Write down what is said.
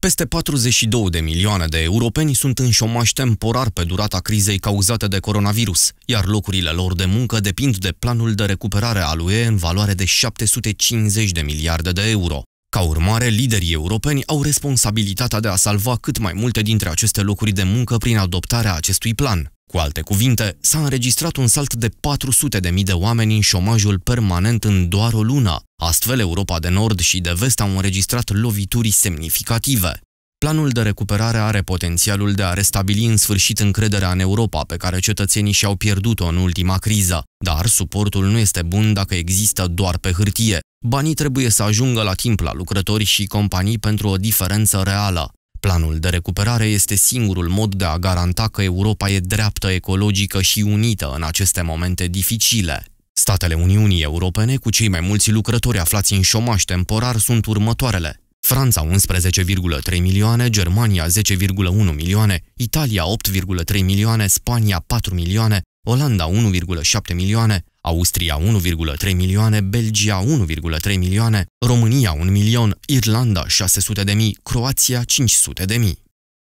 Peste 42 de milioane de europeni sunt în șomaș temporar pe durata crizei cauzate de coronavirus, iar locurile lor de muncă depind de planul de recuperare al UE în valoare de 750 de miliarde de euro. Ca urmare, liderii europeni au responsabilitatea de a salva cât mai multe dintre aceste locuri de muncă prin adoptarea acestui plan. Cu alte cuvinte, s-a înregistrat un salt de 400.000 de mii de oameni în șomajul permanent în doar o lună, Astfel, Europa de Nord și de Vest au înregistrat lovituri semnificative. Planul de recuperare are potențialul de a restabili în sfârșit încrederea în Europa pe care cetățenii și-au pierdut-o în ultima criză, dar suportul nu este bun dacă există doar pe hârtie. Banii trebuie să ajungă la timp la lucrători și companii pentru o diferență reală. Planul de recuperare este singurul mod de a garanta că Europa e dreaptă, ecologică și unită în aceste momente dificile. Statele Uniunii Europene cu cei mai mulți lucrători aflați în șomaș temporar sunt următoarele. Franța 11,3 milioane, Germania 10,1 milioane, Italia 8,3 milioane, Spania 4 milioane, Olanda 1,7 milioane, Austria 1,3 milioane, Belgia 1,3 milioane, România 1 milion, Irlanda 600 de mii, Croația 500 de mii.